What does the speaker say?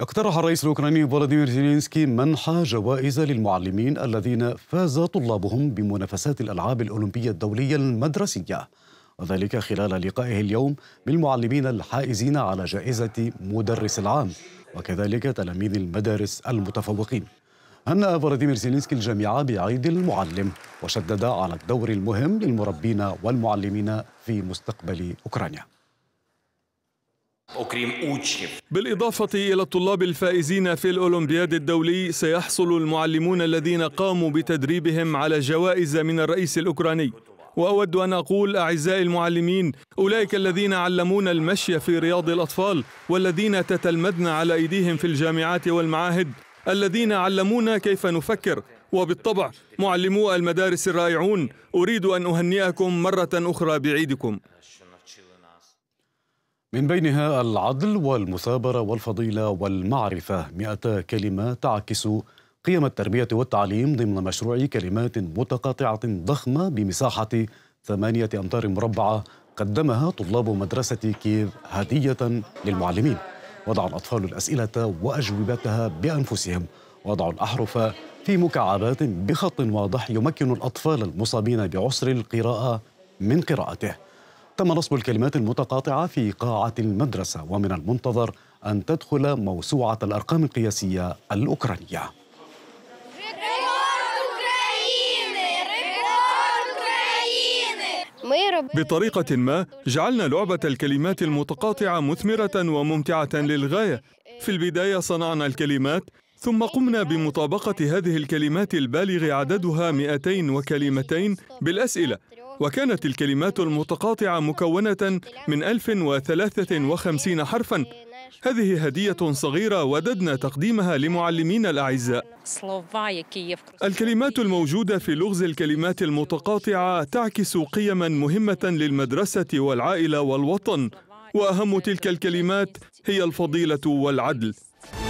اقترح الرئيس الأوكراني فولاديمير زيلينسكي منح جوائز للمعلمين الذين فاز طلابهم بمنافسات الألعاب الأولمبية الدولية المدرسية وذلك خلال لقائه اليوم بالمعلمين الحائزين على جائزة مدرس العام وكذلك تلاميذ المدارس المتفوقين هنأ فولاديمير زيلينسكي الجامعة بعيد المعلم وشدد على الدور المهم للمربين والمعلمين في مستقبل أوكرانيا بالإضافة إلى الطلاب الفائزين في الأولمبياد الدولي سيحصل المعلمون الذين قاموا بتدريبهم على جوائز من الرئيس الأوكراني وأود أن أقول أعزائي المعلمين أولئك الذين علمونا المشي في رياض الأطفال والذين تتلمذن على أيديهم في الجامعات والمعاهد الذين علمونا كيف نفكر وبالطبع معلمو المدارس الرائعون أريد أن أهنئكم مرة أخرى بعيدكم من بينها العدل والمثابرة والفضيلة والمعرفة مئة كلمة تعكس قيم التربية والتعليم ضمن مشروع كلمات متقاطعة ضخمة بمساحة ثمانية أمتار مربعة قدمها طلاب مدرسة كييف هدية للمعلمين وضع الأطفال الأسئلة وأجوبتها بأنفسهم وضعوا الأحرف في مكعبات بخط واضح يمكن الأطفال المصابين بعسر القراءة من قراءته تم نصب الكلمات المتقاطعة في قاعة المدرسة ومن المنتظر أن تدخل موسوعة الأرقام القياسية الأوكرانية بطريقة ما جعلنا لعبة الكلمات المتقاطعة مثمرة وممتعة للغاية في البداية صنعنا الكلمات ثم قمنا بمطابقة هذه الكلمات البالغ عددها 200 وكلمتين بالأسئلة وكانت الكلمات المتقاطعة مكونة من 1053 حرفاً هذه هدية صغيرة وددنا تقديمها لمعلمين الأعزاء الكلمات الموجودة في لغز الكلمات المتقاطعة تعكس قيما مهمة للمدرسة والعائلة والوطن وأهم تلك الكلمات هي الفضيلة والعدل